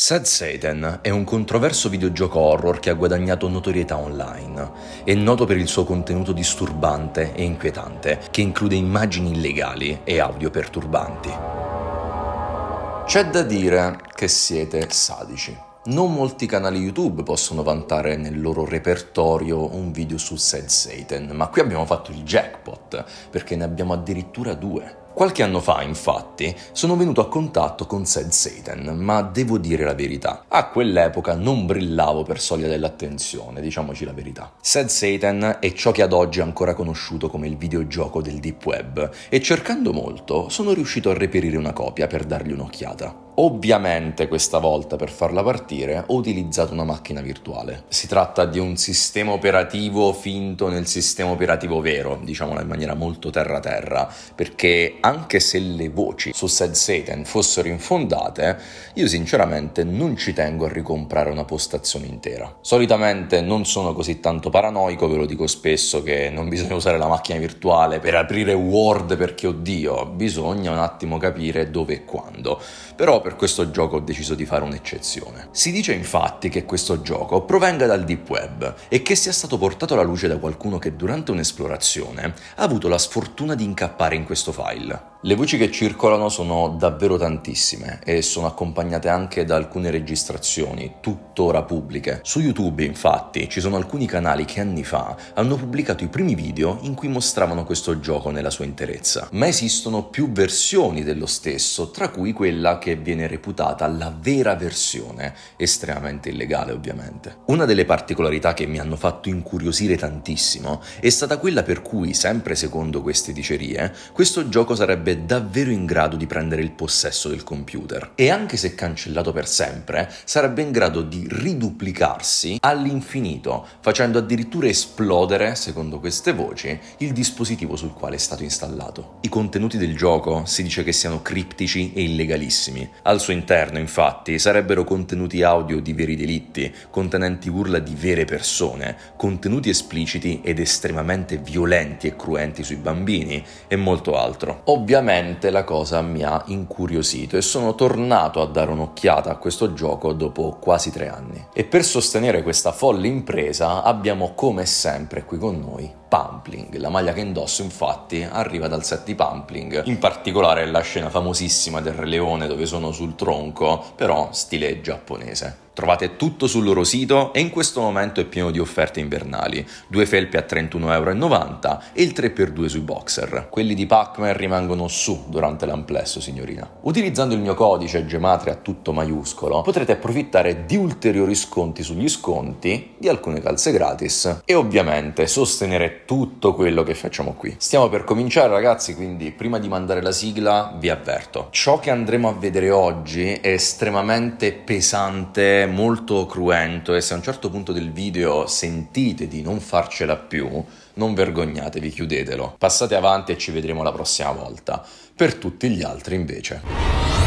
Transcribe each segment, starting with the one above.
Sad Satan è un controverso videogioco horror che ha guadagnato notorietà online. È noto per il suo contenuto disturbante e inquietante, che include immagini illegali e audio perturbanti. C'è da dire che siete sadici. Non molti canali YouTube possono vantare nel loro repertorio un video su Sad Satan, ma qui abbiamo fatto il jackpot, perché ne abbiamo addirittura due. Qualche anno fa, infatti, sono venuto a contatto con Sed Satan, ma devo dire la verità. A quell'epoca non brillavo per soglia dell'attenzione, diciamoci la verità. Sed Satan è ciò che ad oggi è ancora conosciuto come il videogioco del Deep Web, e cercando molto sono riuscito a reperire una copia per dargli un'occhiata. Ovviamente questa volta per farla partire ho utilizzato una macchina virtuale. Si tratta di un sistema operativo finto nel sistema operativo vero, diciamola in maniera molto terra-terra, perché anche se le voci su Sad Satan fossero infondate, io sinceramente non ci tengo a ricomprare una postazione intera. Solitamente non sono così tanto paranoico, ve lo dico spesso che non bisogna usare la macchina virtuale per aprire Word perché oddio, bisogna un attimo capire dove e quando però per questo gioco ho deciso di fare un'eccezione. Si dice infatti che questo gioco provenga dal deep web e che sia stato portato alla luce da qualcuno che durante un'esplorazione ha avuto la sfortuna di incappare in questo file. Le voci che circolano sono davvero tantissime e sono accompagnate anche da alcune registrazioni, tuttora pubbliche. Su YouTube, infatti, ci sono alcuni canali che anni fa hanno pubblicato i primi video in cui mostravano questo gioco nella sua interezza. Ma esistono più versioni dello stesso, tra cui quella che viene reputata la vera versione, estremamente illegale ovviamente. Una delle particolarità che mi hanno fatto incuriosire tantissimo è stata quella per cui, sempre secondo queste dicerie, questo gioco sarebbe sarebbe davvero in grado di prendere il possesso del computer e anche se cancellato per sempre sarebbe in grado di riduplicarsi all'infinito, facendo addirittura esplodere, secondo queste voci, il dispositivo sul quale è stato installato. I contenuti del gioco si dice che siano criptici e illegalissimi. Al suo interno, infatti, sarebbero contenuti audio di veri delitti, contenenti urla di vere persone, contenuti espliciti ed estremamente violenti e cruenti sui bambini e molto altro. Ovviamente effettivamente la cosa mi ha incuriosito e sono tornato a dare un'occhiata a questo gioco dopo quasi tre anni. E per sostenere questa folle impresa abbiamo come sempre qui con noi Pumpling. La maglia che indosso infatti arriva dal set di Pumpling, in particolare la scena famosissima del Re Leone dove sono sul tronco, però stile giapponese. Trovate tutto sul loro sito e in questo momento è pieno di offerte invernali. Due felpe a 31,90€ e il 3x2 sui boxer. Quelli di Pac-Man rimangono su durante l'amplesso, signorina. Utilizzando il mio codice Gematria tutto maiuscolo, potrete approfittare di ulteriori sconti sugli sconti di alcune calze gratis e ovviamente sostenere tutto quello che facciamo qui. Stiamo per cominciare ragazzi, quindi prima di mandare la sigla vi avverto. Ciò che andremo a vedere oggi è estremamente pesante, molto cruento e se a un certo punto del video sentite di non farcela più, non vergognatevi, chiudetelo. Passate avanti e ci vedremo la prossima volta. Per tutti gli altri invece.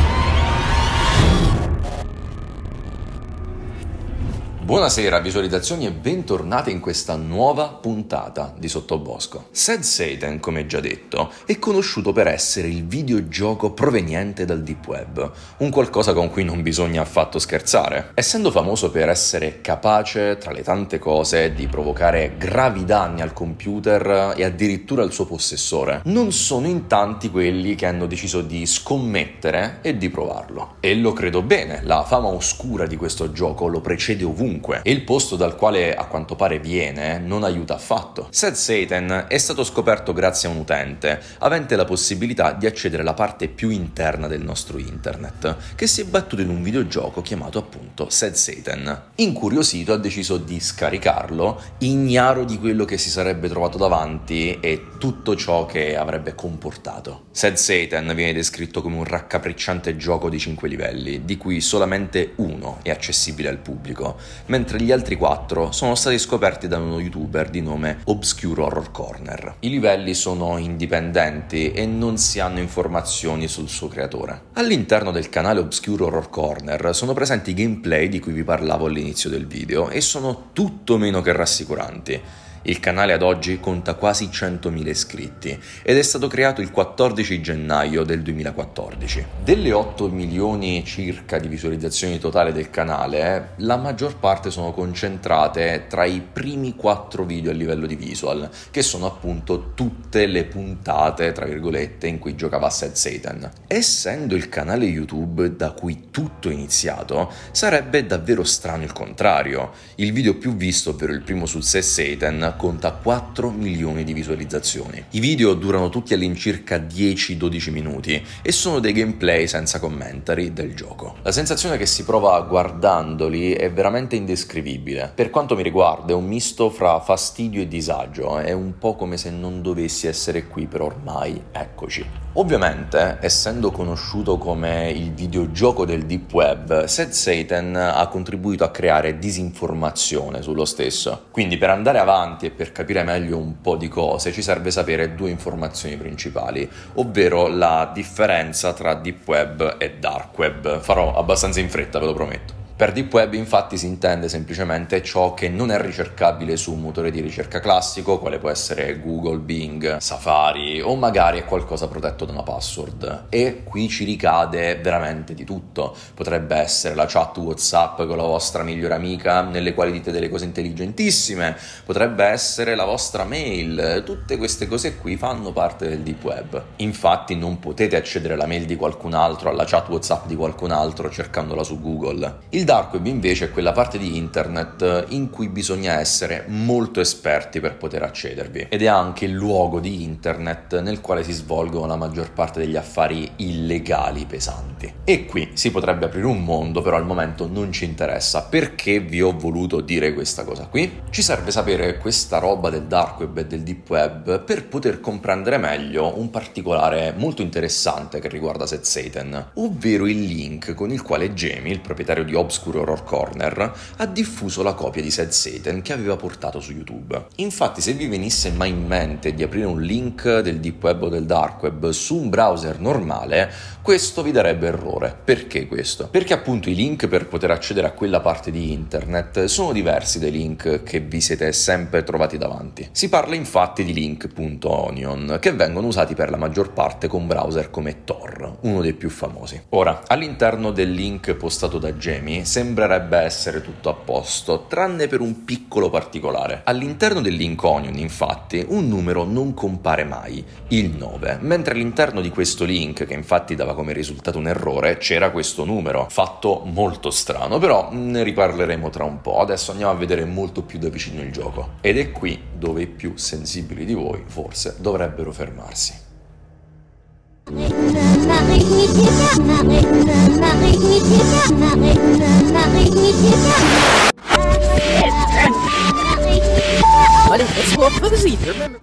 Buonasera visualizzazioni e bentornate in questa nuova puntata di Sottobosco. Sad Satan, come già detto, è conosciuto per essere il videogioco proveniente dal deep web, un qualcosa con cui non bisogna affatto scherzare. Essendo famoso per essere capace, tra le tante cose, di provocare gravi danni al computer e addirittura al suo possessore, non sono in tanti quelli che hanno deciso di scommettere e di provarlo. E lo credo bene, la fama oscura di questo gioco lo precede ovunque ovunque e il posto dal quale a quanto pare viene non aiuta affatto. Sad Satan è stato scoperto grazie a un utente avente la possibilità di accedere alla parte più interna del nostro internet, che si è battuto in un videogioco chiamato appunto Sad Satan. Incuriosito ha deciso di scaricarlo, ignaro di quello che si sarebbe trovato davanti e tutto ciò che avrebbe comportato. Sad Satan viene descritto come un raccapricciante gioco di 5 livelli, di cui solamente uno è accessibile al pubblico, mentre gli altri quattro sono stati scoperti da uno youtuber di nome Obscure Horror Corner. I livelli sono indipendenti e non si hanno informazioni sul suo creatore. All'interno del canale Obscure Horror Corner sono presenti i gameplay di cui vi parlavo all'inizio del video e sono tutto meno che rassicuranti. Il canale ad oggi conta quasi 100.000 iscritti ed è stato creato il 14 gennaio del 2014. Delle 8 milioni circa di visualizzazioni totali del canale, eh, la maggior parte sono concentrate tra i primi 4 video a livello di visual, che sono appunto tutte le puntate, tra virgolette, in cui giocava Seth Satan. Essendo il canale YouTube da cui tutto è iniziato, sarebbe davvero strano il contrario. Il video più visto, ovvero il primo su Seth Satan, conta 4 milioni di visualizzazioni. I video durano tutti all'incirca 10-12 minuti e sono dei gameplay senza commentary del gioco. La sensazione che si prova guardandoli è veramente indescrivibile. Per quanto mi riguarda è un misto fra fastidio e disagio, è un po' come se non dovessi essere qui però ormai eccoci. Ovviamente, essendo conosciuto come il videogioco del deep web, Sad Satan ha contribuito a creare disinformazione sullo stesso. Quindi per andare avanti avanti e per capire meglio un po' di cose ci serve sapere due informazioni principali, ovvero la differenza tra deep web e dark web. Farò abbastanza in fretta, ve lo prometto. Per deep web infatti si intende semplicemente ciò che non è ricercabile su un motore di ricerca classico, quale può essere Google, Bing, Safari o magari è qualcosa protetto da una password. E qui ci ricade veramente di tutto. Potrebbe essere la chat WhatsApp con la vostra migliore amica nelle quali dite delle cose intelligentissime, potrebbe essere la vostra mail, tutte queste cose qui fanno parte del deep web. Infatti non potete accedere alla mail di qualcun altro, alla chat WhatsApp di qualcun altro cercandola su Google. Il dark web invece è quella parte di internet eh, in cui bisogna essere molto esperti per poter accedervi ed è anche il luogo di internet nel quale si svolgono la maggior parte degli affari illegali pesanti avanti. E qui si potrebbe aprire un mondo, però al momento non ci interessa. Perché vi ho voluto dire questa cosa qui? Ci serve sapere questa roba del dark web e del deep web per poter comprendere meglio un particolare molto interessante che riguarda Seth Satan, ovvero il link con il quale Jamie, il proprietario di Obscure Horror Corner, ha diffuso la copia di Seth Satan che aveva portato su YouTube. Infatti, se vi venisse mai in mente di aprire un link del deep web o del dark web su un browser normale, questo vi darebbe errore. Perché questo? Perché appunto i link per poter accedere a quella parte di internet sono diversi dai link che vi siete sempre trovati davanti. Si parla infatti di link.onion, che vengono usati per la maggior parte con browser come Tor, uno dei più famosi. Ora, all'interno del link postato da Jamie sembrerebbe essere tutto a posto, tranne per un piccolo particolare. All'interno del link Onion, infatti, un numero non compare mai, il 9, mentre all'interno di questo link, che infatti dava dava come risultato un errore, c'era questo numero. Fatto molto strano, però mm, ne riparleremo tra un po'. Adesso andiamo a vedere molto più da vicino il gioco. Ed è qui dove i più sensibili di voi forse dovrebbero fermarsi.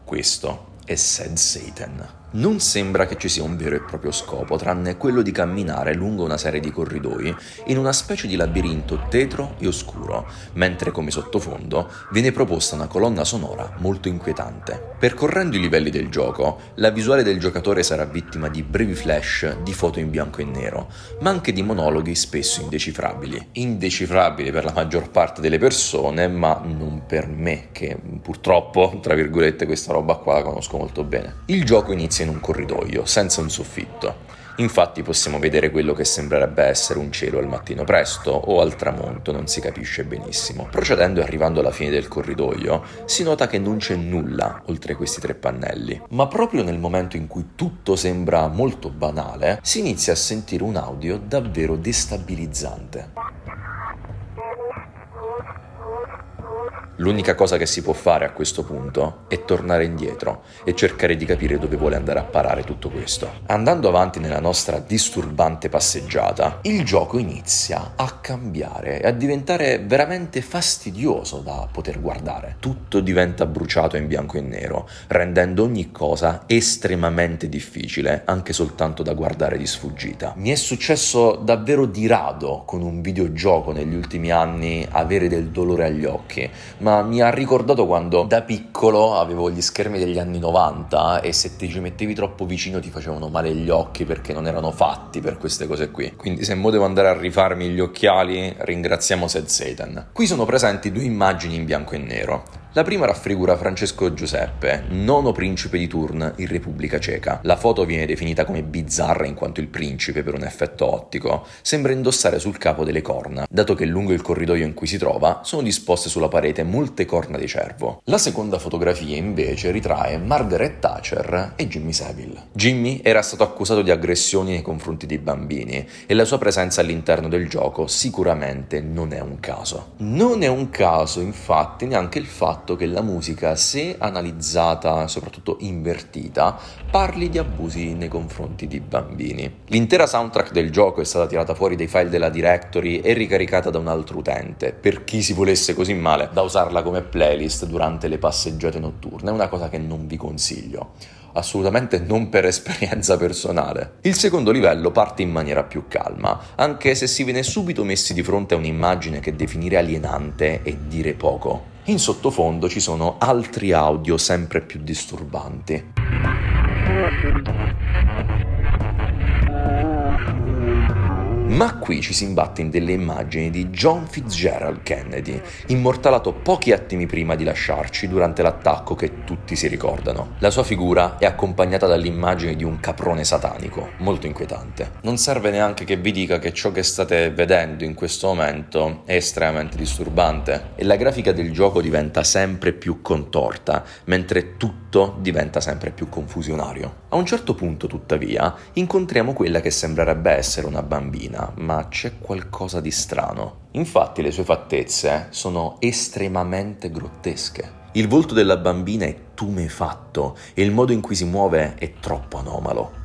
Questo è Sad Satan. Non sembra che ci sia un vero e proprio scopo, tranne quello di camminare lungo una serie di corridoi in una specie di labirinto tetro e oscuro, mentre come sottofondo viene proposta una colonna sonora molto inquietante. Percorrendo i livelli del gioco, la visuale del giocatore sarà vittima di brevi flash di foto in bianco e nero, ma anche di monologhi spesso indecifrabili. Indecifrabili per la maggior parte delle persone, ma non per me, che purtroppo, tra virgolette, questa roba qua la conosco molto bene. Il gioco inizia immerse in un corridoio, senza un soffitto. Infatti possiamo vedere quello che sembrerebbe essere un cielo al mattino presto o al tramonto, non si capisce benissimo. Procedendo e arrivando alla fine del corridoio, si nota che non c'è nulla oltre questi tre pannelli. Ma proprio nel momento in cui tutto sembra molto banale, si inizia a sentire un audio davvero destabilizzante. L'unica cosa che si può fare a questo punto è tornare indietro e cercare di capire dove vuole andare a parare tutto questo. Andando avanti nella nostra disturbante passeggiata, il gioco inizia a cambiare e a diventare veramente fastidioso da poter guardare. Tutto diventa bruciato in bianco e nero, rendendo ogni cosa estremamente difficile anche soltanto da guardare di sfuggita. Mi è successo davvero di rado con un videogioco negli ultimi anni avere del dolore agli occhi, ma ma mi ha ricordato quando da piccolo avevo gli schermi degli anni 90 e se ti ci mettevi troppo vicino ti facevano male gli occhi perché non erano fatti per queste cose qui. Quindi se mo devo andare a rifarmi gli occhiali, ringraziamo Sed Satan. Qui sono presenti due immagini in bianco e nero. La prima raffigura Francesco Giuseppe, nono principe di Turn in Repubblica Ceca. La foto viene definita come bizzarra in quanto il principe, per un effetto ottico, sembra indossare sul capo delle corna, dato che lungo il corridoio in cui si trova sono disposte sulla parete molte corna di cervo. La seconda fotografia invece ritrae Margaret Thatcher e Jimmy Savile. Jimmy era stato accusato di aggressioni nei confronti dei bambini e la sua presenza all'interno del gioco sicuramente non è un caso. Non è un caso infatti neanche il fatto fatto che la musica, se analizzata soprattutto invertita, parli di abusi nei confronti di bambini. L'intera soundtrack del gioco è stata tirata fuori dai file della directory e ricaricata da un altro utente, per chi si volesse così male, da usarla come playlist durante le passeggiate notturne, una cosa che non vi consiglio assolutamente non per esperienza personale. Il secondo livello parte in maniera più calma, anche se si viene subito messi di fronte a un'immagine che definire alienante è dire poco in sottofondo ci sono altri audio sempre più disturbanti. Ma qui ci si imbatte in delle immagini di John Fitzgerald Kennedy, immortalato pochi attimi prima di lasciarci durante l'attacco che tutti si ricordano. La sua figura è accompagnata dall'immagine di un caprone satanico, molto inquietante. Non serve neanche che vi dica che ciò che state vedendo in questo momento è estremamente disturbante e la grafica del gioco diventa sempre più contorta, mentre tutto diventa sempre più confusionario. A un certo punto, tuttavia, incontriamo quella che sembrerebbe essere una bambina, ma c'è qualcosa di strano. Infatti le sue fattezze sono estremamente grottesche. Il volto della bambina è tumefatto e il modo in cui si muove è troppo anomalo.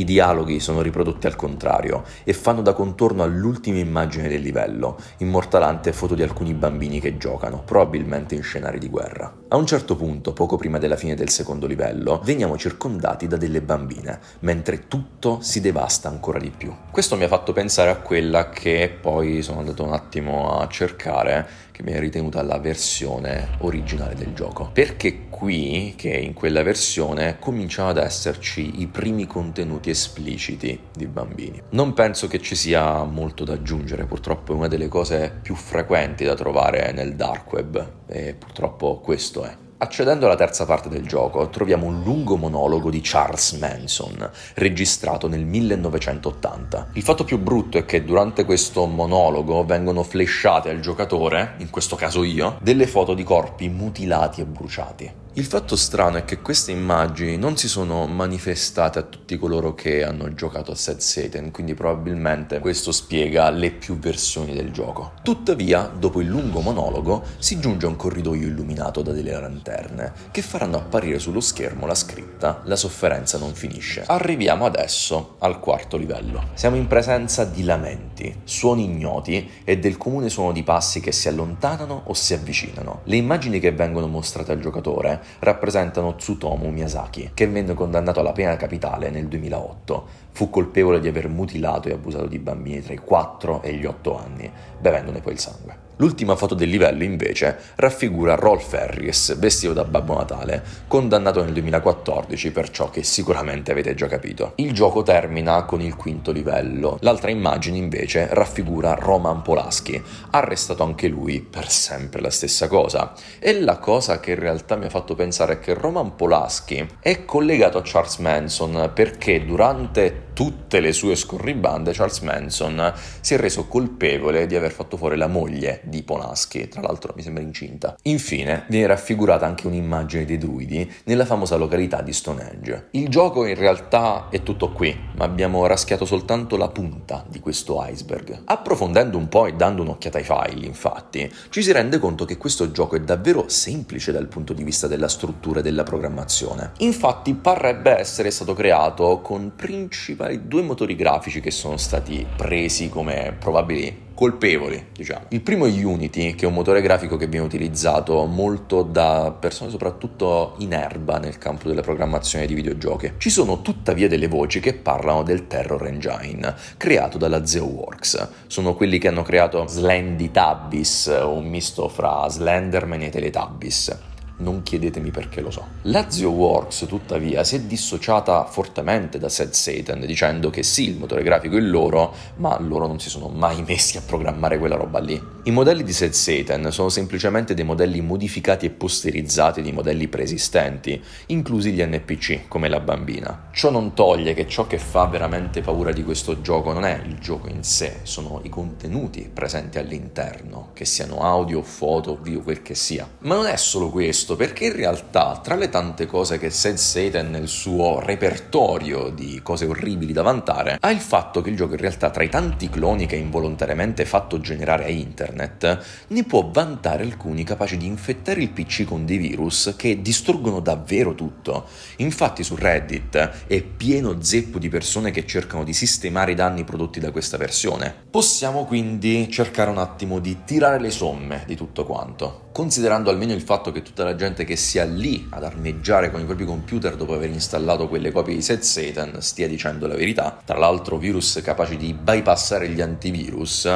I dialoghi sono riprodotti al contrario e fanno da contorno all'ultima immagine del livello, immortalante foto di alcuni bambini che giocano, probabilmente in scenari di guerra. A un certo punto, poco prima della fine del secondo livello, veniamo circondati da delle bambine, mentre tutto si devasta ancora di più. Questo mi ha fatto pensare a quella che poi sono andato un attimo a cercare, che è ritenuta la versione originale del gioco. Perché qui, che in quella versione, cominciano ad esserci i primi contenuti espliciti di bambini. Non penso che ci sia molto da aggiungere, purtroppo è una delle cose più frequenti da trovare nel dark web e purtroppo questo è. Accedendo alla terza parte del gioco troviamo un lungo monologo di Charles Manson, registrato nel 1980. Il fatto più brutto è che durante questo monologo vengono flashate al giocatore, in questo caso io, delle foto di corpi mutilati e bruciati. Il fatto strano è che queste immagini non si sono manifestate a tutti coloro che hanno giocato a Set Satan, quindi probabilmente questo spiega le più versioni del gioco. Tuttavia, dopo il lungo monologo, si giunge a un corridoio illuminato da delle lanterne, che faranno apparire sullo schermo la scritta La sofferenza non finisce. Arriviamo adesso al quarto livello. Siamo in presenza di lamenti, suoni ignoti e del comune suono di passi che si allontanano o si avvicinano. Le immagini che vengono mostrate al giocatore rappresentano Tsutomu Miyazaki, che venne condannato alla pena capitale nel 2008. Fu colpevole di aver mutilato e abusato di bambini tra i 4 e gli 8 anni, bevendone poi il sangue. L'ultima foto del livello, invece, raffigura Rolf Harris, vestito da Babbo Natale, condannato nel 2014 per ciò che sicuramente avete già capito. Il gioco termina con il quinto livello. L'altra immagine, invece, raffigura Roman Polaski, arrestato anche lui per sempre la stessa cosa. E la cosa che in realtà mi ha fatto pensare è che Roman Polaski è collegato a Charles Manson perché durante tutte le sue scorribande, Charles Manson si è reso colpevole di aver fatto fuori la moglie di Polaschi, tra l'altro mi sembra incinta. Infine, viene raffigurata anche un'immagine dei druidi nella famosa località di Stonehenge. Il gioco in realtà è tutto qui, ma abbiamo raschiato soltanto la punta di questo iceberg. Approfondendo un po' e dando un'occhiata ai file, infatti, ci si rende conto che questo gioco è davvero semplice dal punto di vista della struttura e della programmazione. Infatti, parrebbe essere stato creato con principali particolari due motori grafici che sono stati presi come probabili colpevoli, diciamo. Il primo è Unity, che è un motore grafico che viene utilizzato molto da persone soprattutto in erba nel campo della programmazione di videogiochi. Ci sono tuttavia delle voci che parlano del Terror Engine, creato dalla ZeoWorks. Sono quelli che hanno creato Slendy Tabis, un misto fra Slenderman e Teletubbies non chiedetemi perché lo so. La Zio Works, tuttavia, si è dissociata fortemente da Sad Satan, dicendo che sì, il motore grafico è loro, ma loro non si sono mai messi a programmare quella roba lì. I modelli di Sad Satan sono semplicemente dei modelli modificati e posterizzati di modelli preesistenti, inclusi gli NPC, come la bambina. Ciò non toglie che ciò che fa veramente paura di questo gioco non è il gioco in sé, sono i contenuti presenti all'interno, che siano audio, foto, video, quel che sia. Ma non è solo questo questo perché in realtà tra le tante cose che Seth Satan nel suo repertorio di cose orribili da vantare ha il fatto che il gioco in realtà tra i tanti cloni che involontariamente fatto generare a internet ne può vantare alcuni capaci di infettare il PC con dei virus che distruggono davvero tutto. Infatti su Reddit è pieno zeppo di persone che cercano di sistemare i danni prodotti da questa versione. Possiamo quindi cercare un attimo di tirare le somme di tutto quanto considerando almeno il fatto che tutta la gente che sia lì ad armeggiare con i propri computer dopo aver installato quelle copie di Set Satan stia dicendo la verità, tra l'altro virus capaci di bypassare gli antivirus,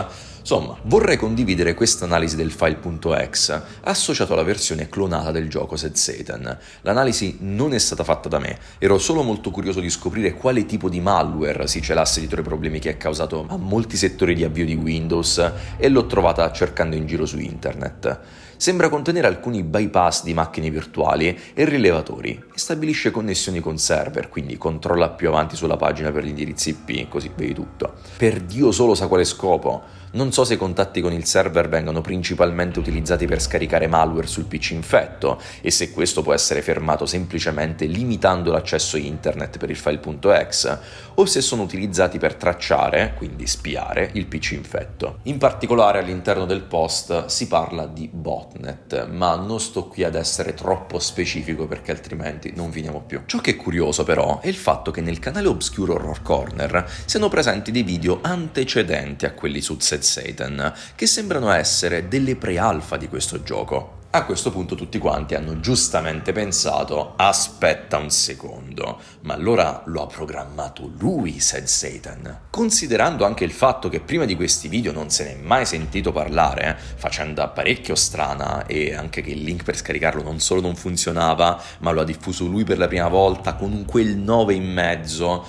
Insomma, vorrei condividere questa analisi del file.exe associato alla versione clonata del gioco Set Satan. L'analisi non è stata fatta da me, ero solo molto curioso di scoprire quale tipo di malware si celasse dietro i problemi che ha causato a molti settori di avvio di Windows e l'ho trovata cercando in giro su internet sembra contenere alcuni bypass di macchine virtuali e rilevatori e stabilisce connessioni con server, quindi controlla più avanti sulla pagina per gli indirizzi IP, così vedi tutto. Per Dio solo sa quale scopo. Non so se i contatti con il server vengono principalmente utilizzati per scaricare malware sul PC infetto e se questo può essere fermato semplicemente limitando l'accesso internet per il file.exe o se sono utilizzati per tracciare, quindi spiare, il PC infetto. In particolare all'interno del post si parla di bot botnet, ma non sto qui ad essere troppo specifico perché altrimenti non finiamo più. Ciò che è curioso però è il fatto che nel canale Obscure Horror Corner siano presenti dei video antecedenti a quelli su Zed Satan, che sembrano essere delle pre-alfa di questo gioco. A questo punto tutti quanti hanno giustamente pensato, aspetta un secondo, ma allora lo ha programmato lui, said Satan. Considerando anche il fatto che prima di questi video non se n'è mai sentito parlare, eh, facendo parecchio strana e anche che il link per scaricarlo non solo non funzionava, ma lo ha diffuso lui per la prima volta con quel 9 in mezzo,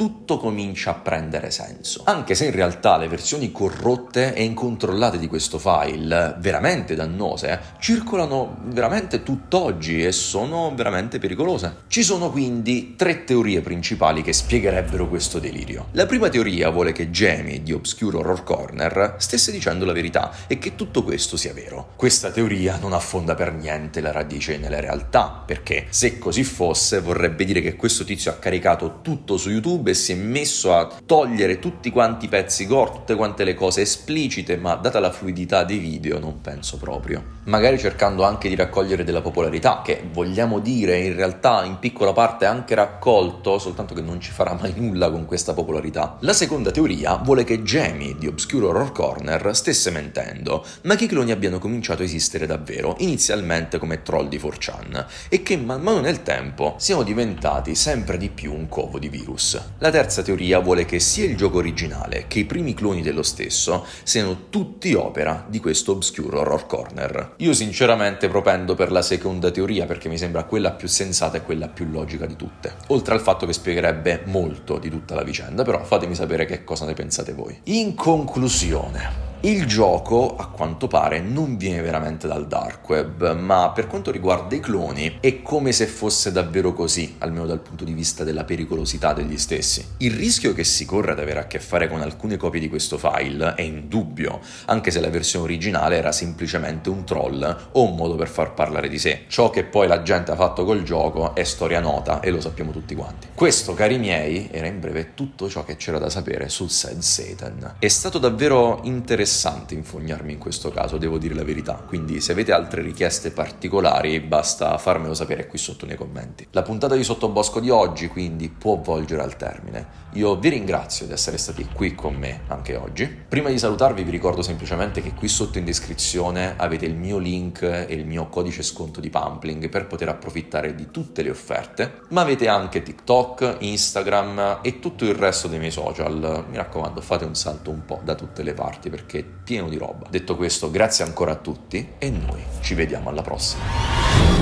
tutto comincia a prendere senso. Anche se in realtà le versioni corrotte e incontrollate di questo file, veramente dannose, eh, circolano veramente tutt'oggi e sono veramente pericolose. Ci sono quindi tre teorie principali che spiegherebbero questo delirio. La prima teoria vuole che Jamie di Obscure Horror Corner stesse dicendo la verità e che tutto questo sia vero. Questa teoria non affonda per niente la radice nella realtà, perché se così fosse vorrebbe dire che questo tizio ha caricato tutto su YouTube e si è messo a togliere tutti quanti i pezzi gore, tutte quante le cose esplicite, ma data la fluidità dei video non penso proprio. Magari cercando anche di raccogliere della popolarità, che vogliamo dire in realtà in piccola parte è anche raccolto, soltanto che non ci farà mai nulla con questa popolarità. La seconda teoria vuole che Jamie di Obscure Horror Corner stesse mentendo, ma che i cloni abbiano cominciato a esistere davvero, inizialmente come troll di 4chan, e che man mano nel tempo siano diventati sempre di più un covo di virus. La terza teoria vuole che sia il gioco originale che i primi cloni dello stesso siano tutti opera di questo obscure horror corner. Io sinceramente propendo per la seconda teoria perché mi sembra quella più sensata e quella più logica di tutte, oltre al fatto che spiegherebbe molto di tutta la vicenda, però fatemi sapere che cosa ne pensate voi. In conclusione, il gioco, a quanto pare, non viene veramente dal dark web, ma per quanto riguarda i cloni è come se fosse davvero così, almeno dal punto di vista della pericolosità degli stessi. Il rischio che si corre ad avere a che fare con alcune copie di questo file è indubbio, anche se la versione originale era semplicemente un troll o un modo per far parlare di sé. Ciò che poi la gente ha fatto col gioco è storia nota e lo sappiamo tutti quanti. Questo, cari miei, era in breve tutto ciò che c'era da sapere sul Sad Satan. È stato davvero interessante interessante infognarmi in questo caso, devo dire la verità. Quindi se avete altre richieste particolari basta farmelo sapere qui sotto nei commenti. La puntata di Sottobosco di oggi quindi può volgere al termine. Io vi ringrazio di essere stati qui con me anche oggi. Prima di salutarvi vi ricordo semplicemente che qui sotto in descrizione avete il mio link e il mio codice sconto di Pumpling per poter approfittare di tutte le offerte, ma avete anche TikTok, Instagram e tutto il resto dei miei social. Mi raccomando fate un salto un po' da tutte le parti perché è pieno di roba. Detto questo, grazie ancora a tutti e noi ci vediamo alla prossima.